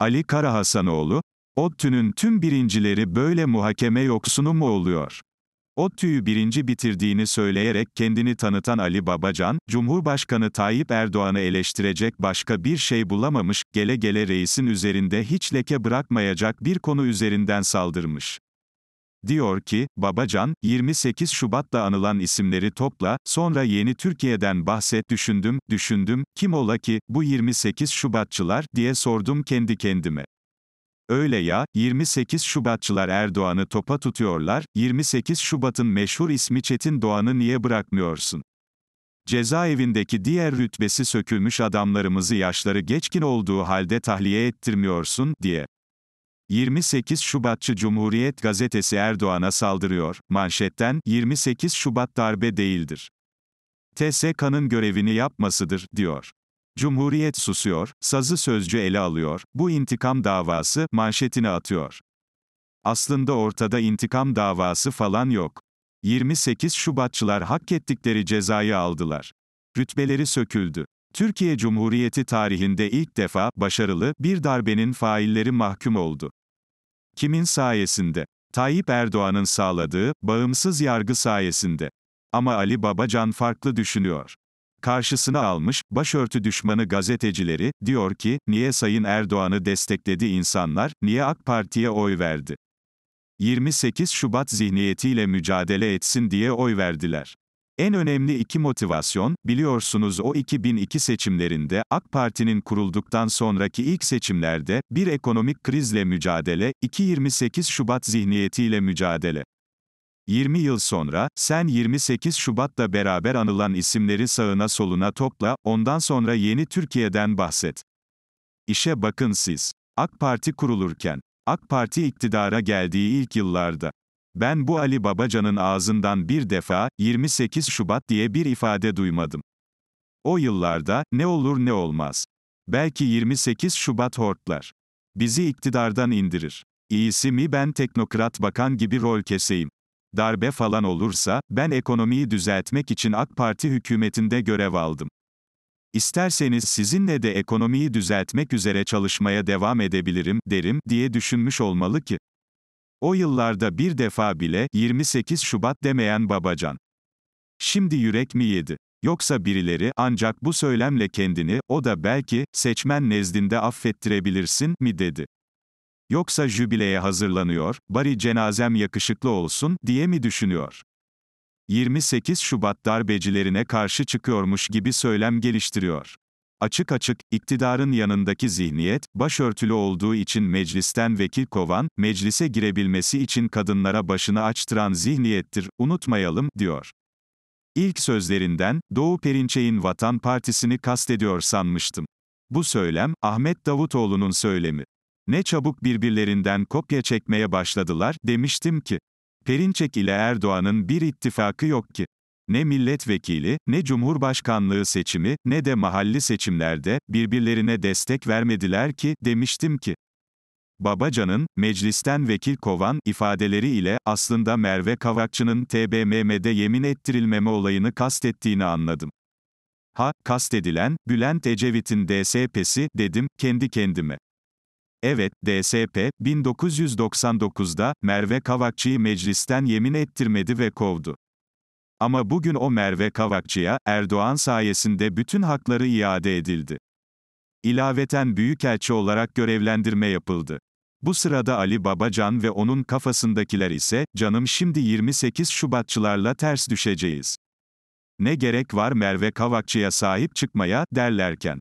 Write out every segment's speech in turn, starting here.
Ali Karahasanoğlu, ODTÜ'nün tüm birincileri böyle muhakeme yoksunu mu oluyor? ODTÜ'yü birinci bitirdiğini söyleyerek kendini tanıtan Ali Babacan, Cumhurbaşkanı Tayyip Erdoğan'ı eleştirecek başka bir şey bulamamış, gele gele reisin üzerinde hiç leke bırakmayacak bir konu üzerinden saldırmış. Diyor ki, Babacan, 28 Şubat'ta anılan isimleri topla, sonra yeni Türkiye'den bahset düşündüm, düşündüm, kim ola ki, bu 28 Şubatçılar, diye sordum kendi kendime. Öyle ya, 28 Şubatçılar Erdoğan'ı topa tutuyorlar, 28 Şubat'ın meşhur ismi Çetin Doğan'ı niye bırakmıyorsun? Cezaevindeki diğer rütbesi sökülmüş adamlarımızı yaşları geçkin olduğu halde tahliye ettirmiyorsun, diye. 28 Şubatçı Cumhuriyet gazetesi Erdoğan'a saldırıyor. Manşetten 28 Şubat darbe değildir. TSK'nın görevini yapmasıdır diyor. Cumhuriyet susuyor, sazı sözcü ele alıyor. Bu intikam davası manşetini atıyor. Aslında ortada intikam davası falan yok. 28 Şubatçılar hak ettikleri cezayı aldılar. Rütbeleri söküldü. Türkiye Cumhuriyeti tarihinde ilk defa başarılı bir darbenin failleri mahkum oldu. Kimin sayesinde? Tayyip Erdoğan'ın sağladığı bağımsız yargı sayesinde. Ama Ali Babacan farklı düşünüyor. Karşısına almış başörtü düşmanı gazetecileri diyor ki, niye Sayın Erdoğan'ı destekledi insanlar, niye AK Parti'ye oy verdi? 28 Şubat zihniyetiyle mücadele etsin diye oy verdiler. En önemli iki motivasyon, biliyorsunuz o 2002 seçimlerinde, AK Parti'nin kurulduktan sonraki ilk seçimlerde, bir ekonomik krizle mücadele, 2-28 Şubat zihniyetiyle mücadele. 20 yıl sonra, sen 28 Şubat'ta beraber anılan isimleri sağına soluna topla, ondan sonra yeni Türkiye'den bahset. İşe bakın siz. AK Parti kurulurken, AK Parti iktidara geldiği ilk yıllarda, ben bu Ali Babacan'ın ağzından bir defa, 28 Şubat diye bir ifade duymadım. O yıllarda, ne olur ne olmaz. Belki 28 Şubat hortlar. Bizi iktidardan indirir. İyisi mi ben teknokrat bakan gibi rol keseyim. Darbe falan olursa, ben ekonomiyi düzeltmek için AK Parti hükümetinde görev aldım. İsterseniz sizinle de ekonomiyi düzeltmek üzere çalışmaya devam edebilirim, derim, diye düşünmüş olmalı ki, o yıllarda bir defa bile 28 Şubat demeyen Babacan. Şimdi yürek mi yedi? Yoksa birileri ancak bu söylemle kendini o da belki seçmen nezdinde affettirebilirsin mi dedi. Yoksa jübileye hazırlanıyor, bari cenazem yakışıklı olsun diye mi düşünüyor? 28 Şubat darbecilerine karşı çıkıyormuş gibi söylem geliştiriyor. Açık açık, iktidarın yanındaki zihniyet, başörtülü olduğu için meclisten vekil kovan, meclise girebilmesi için kadınlara başını açtıran zihniyettir, unutmayalım, diyor. İlk sözlerinden, Doğu Perinçey'in Vatan Partisi'ni kastediyor sanmıştım. Bu söylem, Ahmet Davutoğlu'nun söylemi. Ne çabuk birbirlerinden kopya çekmeye başladılar, demiştim ki. Perinçek ile Erdoğan'ın bir ittifakı yok ki. Ne milletvekili, ne cumhurbaşkanlığı seçimi, ne de mahalli seçimlerde, birbirlerine destek vermediler ki, demiştim ki. Babacan'ın, meclisten vekil kovan, ifadeleri ile, aslında Merve Kavakçı'nın TBMM'de yemin ettirilmeme olayını kastettiğini anladım. Ha, kastedilen, Bülent Ecevit'in DSP'si, dedim, kendi kendime. Evet, DSP, 1999'da, Merve Kavakçı'yı meclisten yemin ettirmedi ve kovdu. Ama bugün o Merve Kavakçı'ya, Erdoğan sayesinde bütün hakları iade edildi. İlaveten büyükelçi olarak görevlendirme yapıldı. Bu sırada Ali Babacan ve onun kafasındakiler ise, canım şimdi 28 Şubatçılarla ters düşeceğiz. Ne gerek var Merve Kavakçı'ya sahip çıkmaya, derlerken.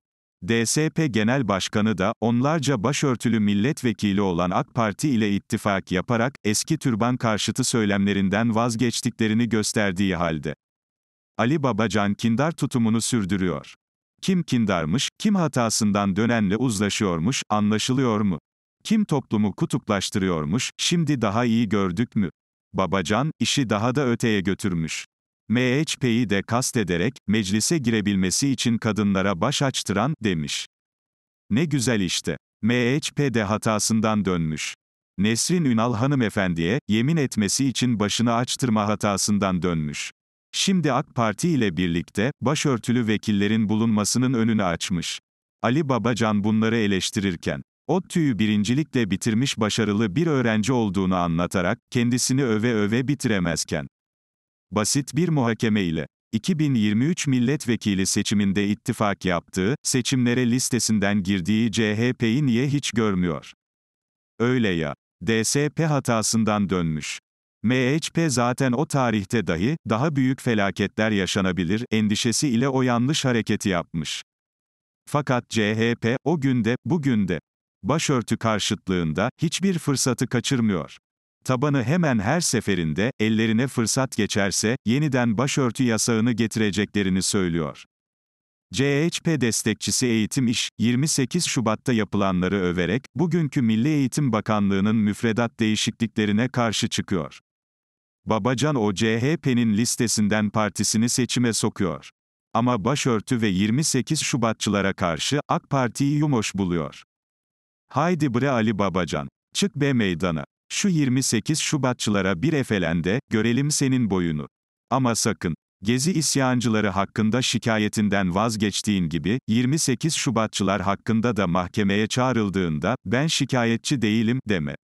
DSP Genel Başkanı da, onlarca başörtülü milletvekili olan AK Parti ile ittifak yaparak, eski türban karşıtı söylemlerinden vazgeçtiklerini gösterdiği halde. Ali Babacan kindar tutumunu sürdürüyor. Kim kindarmış, kim hatasından dönenle uzlaşıyormuş, anlaşılıyor mu? Kim toplumu kutuplaştırıyormuş, şimdi daha iyi gördük mü? Babacan, işi daha da öteye götürmüş. MHP'yi de kastederek, meclise girebilmesi için kadınlara baş açtıran, demiş. Ne güzel işte. MHP de hatasından dönmüş. Nesrin Ünal hanımefendiye, yemin etmesi için başını açtırma hatasından dönmüş. Şimdi AK Parti ile birlikte, başörtülü vekillerin bulunmasının önünü açmış. Ali Babacan bunları eleştirirken, ODTÜ'yü birincilikle bitirmiş başarılı bir öğrenci olduğunu anlatarak, kendisini öve öve bitiremezken, Basit bir muhakeme ile 2023 milletvekili seçiminde ittifak yaptığı, seçimlere listesinden girdiği CHP'yi niye hiç görmüyor? Öyle ya. DSP hatasından dönmüş. MHP zaten o tarihte dahi, daha büyük felaketler yaşanabilir, endişesi ile o yanlış hareketi yapmış. Fakat CHP, o günde, bugün de, başörtü karşıtlığında, hiçbir fırsatı kaçırmıyor. Tabanı hemen her seferinde, ellerine fırsat geçerse, yeniden başörtü yasağını getireceklerini söylüyor. CHP destekçisi Eğitim İş, 28 Şubat'ta yapılanları överek, bugünkü Milli Eğitim Bakanlığı'nın müfredat değişikliklerine karşı çıkıyor. Babacan o CHP'nin listesinden partisini seçime sokuyor. Ama başörtü ve 28 Şubatçılara karşı AK Parti'yi yumoş buluyor. Haydi bre Ali Babacan. Çık be meydana. Şu 28 Şubatçılara bir efelende, görelim senin boyunu. Ama sakın, Gezi isyancıları hakkında şikayetinden vazgeçtiğin gibi, 28 Şubatçılar hakkında da mahkemeye çağrıldığında, ben şikayetçi değilim, deme.